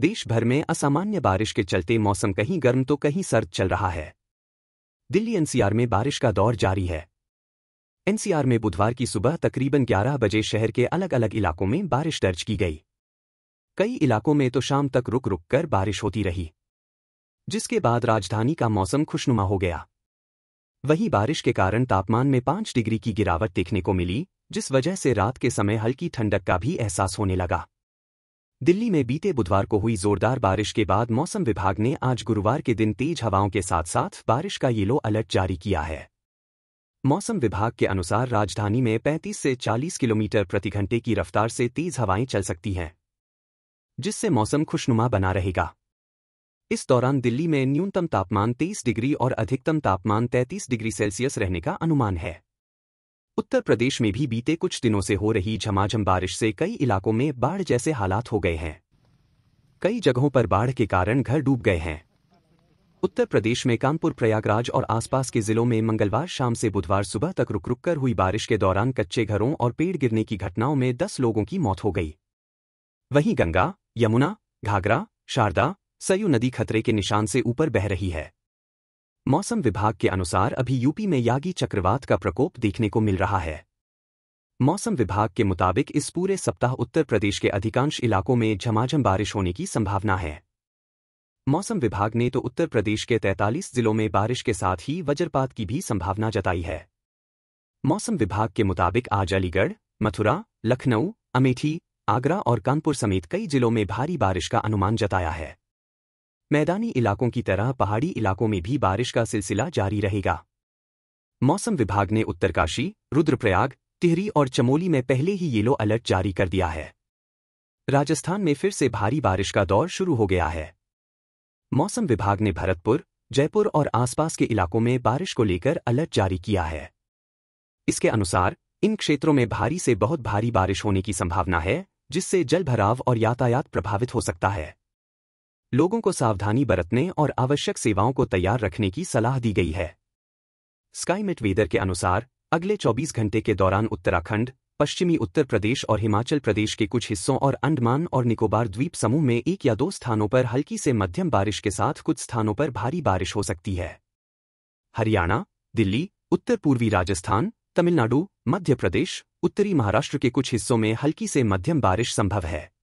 देश भर में असामान्य बारिश के चलते मौसम कहीं गर्म तो कहीं सर्द चल रहा है दिल्ली एनसीआर में बारिश का दौर जारी है एनसीआर में बुधवार की सुबह तकरीबन 11 बजे शहर के अलग अलग इलाकों में बारिश दर्ज की गई कई इलाकों में तो शाम तक रुक रुक कर बारिश होती रही जिसके बाद राजधानी का मौसम खुशनुमा हो गया वहीं बारिश के कारण तापमान में पांच डिग्री की गिरावट देखने को मिली जिस वजह से रात के समय हल्की ठंडक का भी एहसास होने लगा दिल्ली में बीते बुधवार को हुई जोरदार बारिश के बाद मौसम विभाग ने आज गुरुवार के दिन तेज हवाओं के साथ साथ बारिश का येलो अलर्ट जारी किया है मौसम विभाग के अनुसार राजधानी में 35 से 40 किलोमीटर प्रति घंटे की रफ्तार से तेज हवाएं चल सकती हैं जिससे मौसम खुशनुमा बना रहेगा इस दौरान दिल्ली में न्यूनतम तापमान 23 डिग्री और अधिकतम तापमान 33 डिग्री सेल्सियस रहने का अनुमान है उत्तर प्रदेश में भी बीते कुछ दिनों से हो रही झमाझम बारिश से कई इलाकों में बाढ़ जैसे हालात हो गए हैं कई जगहों पर बाढ़ के कारण घर डूब गए हैं उत्तर प्रदेश में कानपुर प्रयागराज और आसपास के जिलों में मंगलवार शाम से बुधवार सुबह तक रुक रुक कर हुई बारिश के दौरान कच्चे घरों और पेड़ गिरने की घटनाओं में दस लोगों की मौत हो गई वहीं गंगा यमुना घाघरा शारदा सयू नदी खतरे के निशान से ऊपर बह रही है मौसम विभाग के अनुसार अभी यूपी में यागी चक्रवात का प्रकोप देखने को मिल रहा है मौसम विभाग के मुताबिक इस पूरे सप्ताह उत्तर प्रदेश के अधिकांश इलाकों में झमाझम बारिश होने की संभावना है मौसम विभाग ने तो उत्तर प्रदेश के 43 जिलों में बारिश के साथ ही वज्रपात की भी संभावना जताई है मौसम विभाग के मुताबिक आज अलीगढ़ मथुरा लखनऊ अमेठी आगरा और कानपुर समेत कई जिलों में भारी बारिश का अनुमान जताया है मैदानी इलाकों की तरह पहाड़ी इलाकों में भी बारिश का सिलसिला जारी रहेगा मौसम विभाग ने उत्तरकाशी रुद्रप्रयाग टिहरी और चमोली में पहले ही येलो अलर्ट जारी कर दिया है राजस्थान में फिर से भारी बारिश का दौर शुरू हो गया है मौसम विभाग ने भरतपुर जयपुर और आसपास के इलाकों में बारिश को लेकर अलर्ट जारी किया है इसके अनुसार इन क्षेत्रों में भारी से बहुत भारी बारिश होने की संभावना है जिससे जलभराव और यातायात प्रभावित हो सकता है लोगों को सावधानी बरतने और आवश्यक सेवाओं को तैयार रखने की सलाह दी गई है स्काईमेट वेदर के अनुसार अगले 24 घंटे के दौरान उत्तराखंड पश्चिमी उत्तर प्रदेश और हिमाचल प्रदेश के कुछ हिस्सों और अंडमान और निकोबार द्वीप समूह में एक या दो स्थानों पर हल्की से मध्यम बारिश के साथ कुछ स्थानों पर भारी बारिश हो सकती है हरियाणा दिल्ली उत्तर पूर्वी राजस्थान तमिलनाडु मध्य प्रदेश उत्तरी महाराष्ट्र के कुछ हिस्सों में हल्की से मध्यम बारिश संभव है